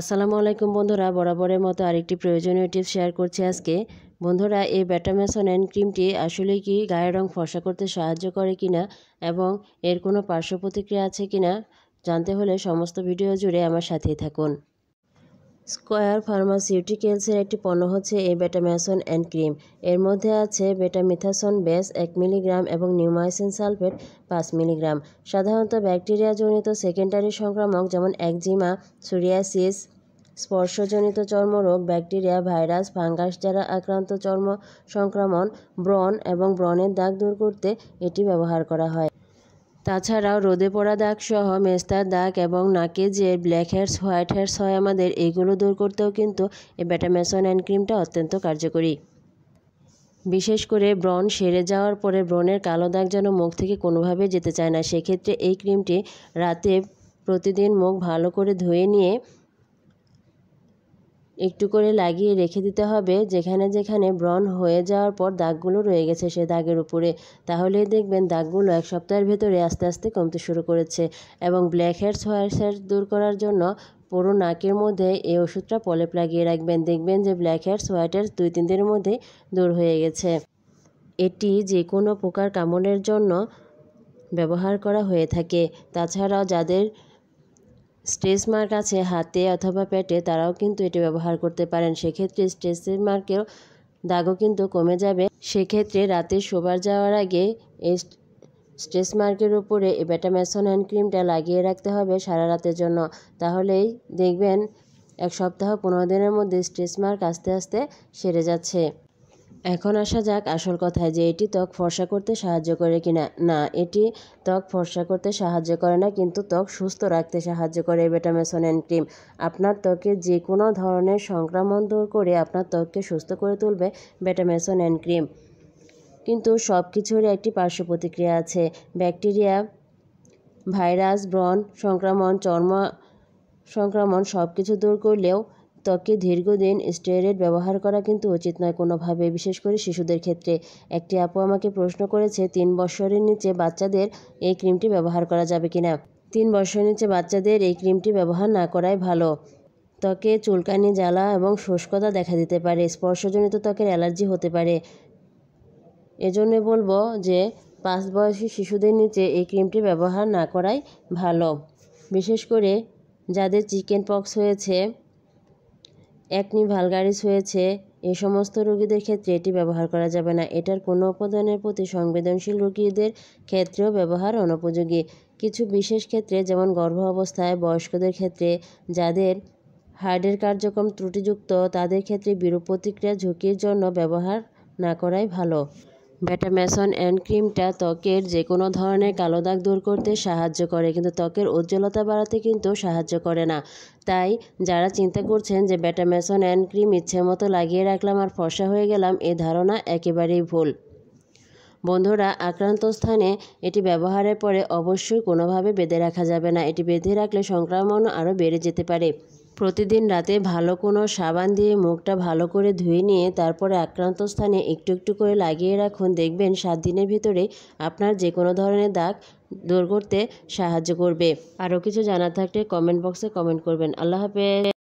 আসসালামু আলাইকুম বন্ধুরা বরাবরের মতো আরেকটি প্রয়োজনীয় টিপস শেয়ার করছি আজকে বন্ধুরা এই ব্যাটামেসন অ্যান্ড ক্রিমটি আসলে কি গায়ের রং ফর্সা করতে সাহায্য করে কিনা এবং এর কোনো পার্শ্ব প্রতিক্রিয়া আছে কিনা জানতে হলে সমস্ত ভিডিও জুড়ে আমার সাথেই থাকুন স্কোয়ার ফার্মাসিউটিক্যালসের একটি পণ্য হচ্ছে এই বেটামেসন অ্যান্ড ক্রিম এর মধ্যে আছে বেটামিথাসন বেস এক মিলিগ্রাম এবং নিউমাইসিন সালফেট পাঁচ মিলিগ্রাম সাধারণত ব্যাকটেরিয়াজনিত সেকেন্ডারি সংক্রামক যেমন একজিমা সুরিয়াসিস স্পর্শজনিত চর্মরোগ ব্যাকটেরিয়া ভাইরাস ফাঙ্গাস দ্বারা আক্রান্ত চর্ম সংক্রমণ ব্রণ এবং ব্রণের দাগ দূর করতে এটি ব্যবহার করা হয় তাছাড়াও রোদে পড়া দাগসহ মেস্তার দাগ এবং নাকে যে ব্ল্যাক হেয়ার্স হোয়াইট হেয়ার্স হয় আমাদের এগুলো দূর করতেও কিন্তু এই ব্যাটামেসন অ্যান্ড ক্রিমটা অত্যন্ত কার্যকরী বিশেষ করে ব্রণ সেরে যাওয়ার পরে ব্রণের কালো দাগ যেন মুখ থেকে কোনোভাবে যেতে চায় না সেক্ষেত্রে এই ক্রিমটি রাতে প্রতিদিন মুখ ভালো করে ধুয়ে নিয়ে একটু করে লাগিয়ে রেখে দিতে হবে যেখানে যেখানে ব্রণ হয়ে যাওয়ার পর দাগগুলো রয়ে গেছে সে দাগের উপরে তাহলেই দেখবেন দাগগুলো এক সপ্তাহের ভেতরে আস্তে আস্তে কমতে শুরু করেছে এবং ব্ল্যাক হেডস হোয়াইট হেডস দূর করার জন্য পুরো নাকের মধ্যে এই ওষুধটা পলেপ লাগিয়ে রাখবেন দেখবেন যে ব্ল্যাক হেডস হোয়াইট হেডস দুই তিন দিনের মধ্যে দূর হয়ে গেছে এটি যে কোনো পোকার কামড়ের জন্য ব্যবহার করা হয়ে থাকে তাছাড়াও যাদের স্ট্রেস মার্ক আছে হাতে অথবা পেটে তারাও কিন্তু এটি ব্যবহার করতে পারেন সেক্ষেত্রে স্ট্রেসের মার্কেও দাগও কিন্তু কমে যাবে সেক্ষেত্রে রাতে শোবার যাওয়ার আগে এই স্ট্রেস মার্কের উপরে এই বেটামেসন হ্যান্ড ক্রিমটা লাগিয়ে রাখতে হবে সারা রাতের জন্য তাহলেই দেখবেন এক সপ্তাহ পনেরো দিনের মধ্যে স্ট্রেস মার্ক আস্তে আস্তে সেরে যাচ্ছে এখন আসা যাক আসল কথায় যে এটি ত্বক ফর্সা করতে সাহায্য করে কিনা না এটি ত্বক ফর্সা করতে সাহায্য করে না কিন্তু ত্বক সুস্থ রাখতে সাহায্য করে বেটামেসোনেন ক্রিম আপনার ত্বকে যে কোনো ধরনের সংক্রমণ দূর করে আপনার ত্বককে সুস্থ করে তুলবে বেটামেসোনেন ক্রিম কিন্তু সব কিছুরই একটি পার্শ্ব প্রতিক্রিয়া আছে ব্যাকটেরিয়া ভাইরাস ব্রণ সংক্রমণ চর্ম সংক্রমণ সব কিছু দূর করলেও ত্বকে দীর্ঘদিন স্টেরয়েড ব্যবহার করা কিন্তু উচিত নয় কোনোভাবে বিশেষ করে শিশুদের ক্ষেত্রে একটি আপু আমাকে প্রশ্ন করেছে তিন বছরের নিচে বাচ্চাদের এই ক্রিমটি ব্যবহার করা যাবে কি না তিন বছরের নিচে বাচ্চাদের এই ক্রিমটি ব্যবহার না করাই ভালো ত্বকে চুলকানি জ্বালা এবং শুষ্কতা দেখা দিতে পারে স্পর্শজনিত ত্বকের অ্যালার্জি হতে পারে এজন্য বলবো যে পাঁচ বয়সী শিশুদের নিচে এই ক্রিমটি ব্যবহার না করাই ভালো বিশেষ করে যাদের চিকেন পক্স হয়েছে একনি ভালগারিস হয়েছে এ সমস্ত রোগীদের ক্ষেত্রে এটি ব্যবহার করা যাবে না এটার কোনো উপাদানের প্রতি সংবেদনশীল রোগীদের ক্ষেত্রেও ব্যবহার অনুপযোগী কিছু বিশেষ ক্ষেত্রে যেমন গর্ভ অবস্থায় বয়স্কদের ক্ষেত্রে যাদের হার্টের কার্যক্রম ত্রুটিযুক্ত তাদের ক্ষেত্রে বিরূপ প্রতিক্রিয়া ঝুঁকির জন্য ব্যবহার না করাই ভালো বেটামেসন অ্যান্ড ক্রিমটা ত্বকের যে কোনো ধরনের কালো দাগ দূর করতে সাহায্য করে কিন্তু ত্বকের উজ্জ্বলতা বাড়াতে কিন্তু সাহায্য করে না তাই যারা চিন্তা করছেন যে বেটামেসন অ্যান্ড ক্রিম ইচ্ছে মতো লাগিয়ে রাখলাম আর ফসা হয়ে গেলাম এ ধারণা একেবারেই ভুল বন্ধুরা আক্রান্ত স্থানে এটি ব্যবহারের পরে অবশ্যই কোনোভাবে বেঁধে রাখা যাবে না এটি বেঁধে রাখলে সংক্রমণ আরও বেড়ে যেতে পারে প্রতিদিন রাতে ভালো কোনো সাবান দিয়ে মুখটা ভালো করে ধুয়ে নিয়ে তারপরে আক্রান্ত স্থানে একটু একটু করে লাগিয়ে রাখুন দেখবেন সাত দিনের ভিতরে আপনার যে কোনো ধরনের দাগ দূর করতে সাহায্য করবে আরও কিছু জানার থাকলে কমেন্ট বক্সে কমেন্ট করবেন আল্লাহ হাফেজ